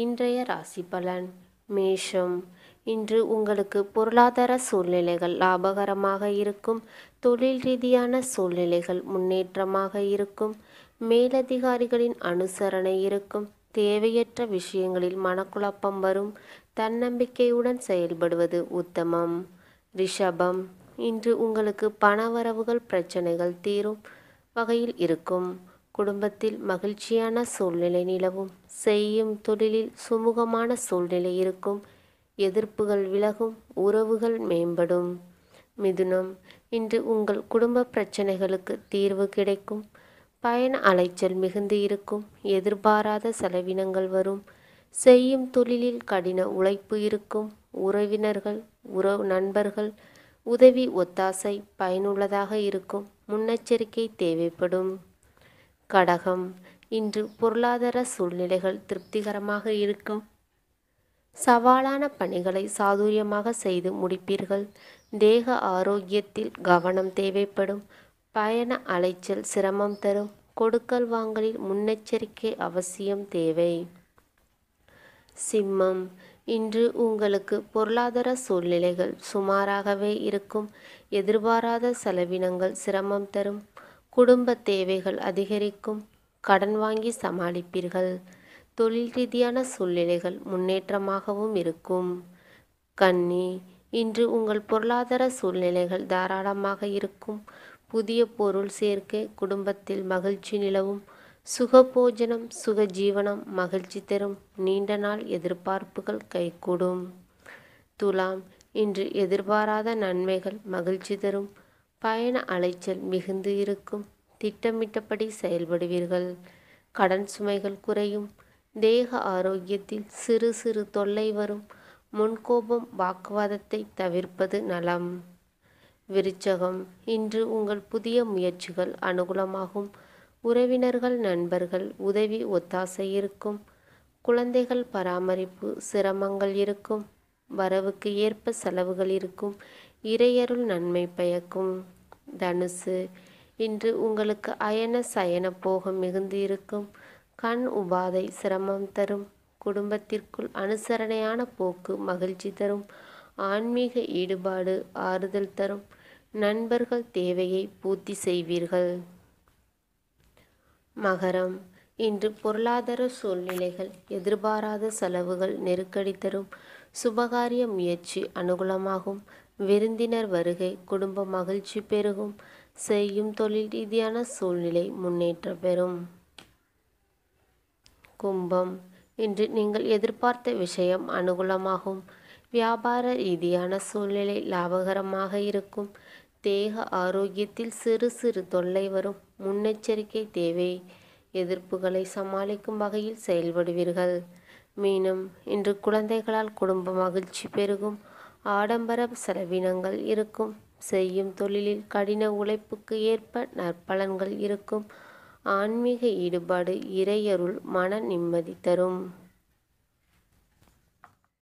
இன்றைய ராசி பலன் மேஷம் இன்று உங்களுக்கு பொருளாதார சூழ்நிலைகள் லாபகரமாக இருக்கும் தொழில் ரீதியான சூழ்நிலைகள் முன்னேற்றமாக இருக்கும் மேலதிகாரிகளின் அனுசரணை இருக்கும் தேவையற்ற விஷயங்களில் மனக்குழப்பம் வரும் தன்னம்பிக்கையுடன் செயல்படுவது உத்தமம் ரிஷபம் இன்று உங்களுக்கு பணவரவுகள் பிரச்சனைகள் தீரும் வகையில் இருக்கும் குடும்பத்தில் மகிழ்ச்சியான சூழ்நிலை நிலவும் செய்யும் தொழிலில் சுமூகமான சூழ்நிலை இருக்கும் எதிர்ப்புகள் விலகும் உறவுகள் மேம்படும் மிதுனம் இன்று உங்கள் குடும்ப பிரச்சனைகளுக்கு தீர்வு கிடைக்கும் பயண அலைச்சல் மிகுந்து இருக்கும் எதிர்பாராத செலவினங்கள் வரும் செய்யும் தொழிலில் கடின உழைப்பு இருக்கும் உறவினர்கள் உறவு நண்பர்கள் உதவி ஒத்தாசை பயனுள்ளதாக இருக்கும் முன்னெச்சரிக்கை தேவைப்படும் கடகம் இன்று பொருளாதார சூழ்நிலைகள் திருப்திகரமாக இருக்கும் சவாலான பணிகளை சாதுரியமாக செய்து முடிப்பீர்கள் தேக ஆரோக்கியத்தில் கவனம் தேவைப்படும் பயண அலைச்சல் சிரமம் தரும் கொடுக்கல் வாங்கலில் முன்னெச்சரிக்கை அவசியம் தேவை சிம்மம் இன்று உங்களுக்கு பொருளாதார சூழ்நிலைகள் சுமாராகவே இருக்கும் எதிர்பாராத செலவினங்கள் சிரமம் தரும் குடும்ப தேவைகள் அதிகரிக்கும் கடன் வாங்கி சமாளிப்பீர்கள் தொழில் ரீதியான சூழ்நிலைகள் முன்னேற்றமாகவும் இருக்கும் கன்னி இன்று உங்கள் பொருளாதார சூழ்நிலைகள் தாராளமாக இருக்கும் புதிய பொருள் சேர்க்கை குடும்பத்தில் மகிழ்ச்சி நிலவும் சுகபோஜனம் சுகஜீவனம் மகிழ்ச்சி தரும் நீண்ட நாள் எதிர்பார்ப்புகள் கைகூடும் துலாம் இன்று எதிர்பாராத நன்மைகள் மகிழ்ச்சி தரும் பயண அலைச்சல் மிகுந்து இருக்கும் திட்டமிட்டபடி செயல்படுவீர்கள் கடன் சுமைகள் குறையும் தேக ஆரோக்கியத்தில் சிறு சிறு தொல்லை வரும் முன்கோபம் வாக்குவாதத்தை தவிர்ப்பது நலம் விருச்சகம் இன்று உங்கள் புதிய முயற்சிகள் அனுகூலமாகும் உறவினர்கள் நண்பர்கள் உதவி ஒத்தாசை இருக்கும் குழந்தைகள் பராமரிப்பு சிரமங்கள் இருக்கும் வரவுக்கு ஏற்ப செலவுகள் இருக்கும் இறையருள் நன்மை பயக்கும் தனுசு இன்று உங்களுக்கு அயன சயன போகம் மிகுந்து இருக்கும் கண் உபாதை சிரமம் தரும் குடும்பத்திற்குள் அனுசரணையான போக்கு மகிழ்ச்சி தரும் ஆன்மீக ஈடுபாடு ஆறுதல் தரும் நண்பர்கள் தேவையை பூர்த்தி செய்வீர்கள் மகரம் இன்று பொருளாதார சூழ்நிலைகள் எதிர்பாராத செலவுகள் நெருக்கடி தரும் சுபகாரிய முயற்சி அனுகூலமாகும் விருந்தினர் வருகை குடும்ப மகிழ்ச்சி பெருகும் செய்யும் தொழில் ரீதியான சூழ்நிலை முன்னேற்றம் பெறும் கும்பம் இன்று நீங்கள் எதிர்பார்த்த விஷயம் அனுகூலமாகும் வியாபார ரீதியான சூழ்நிலை லாபகரமாக இருக்கும் தேக ஆரோக்கியத்தில் சிறு சிறு தொல்லை வரும் முன்னெச்சரிக்கை தேவை எதிர்ப்புகளை சமாளிக்கும் வகையில் செயல்படுவீர்கள் மீனும் இன்று குழந்தைகளால் குடும்ப மகிழ்ச்சி பெருகும் ஆடம்பர செலவினங்கள் இருக்கும் செய்யும் தொழிலில் கடின உழைப்புக்கு ஏற்ப நற்பலன்கள் இருக்கும் ஆன்மீக ஈடுபாடு இறையருள் மன நிம்மதி தரும்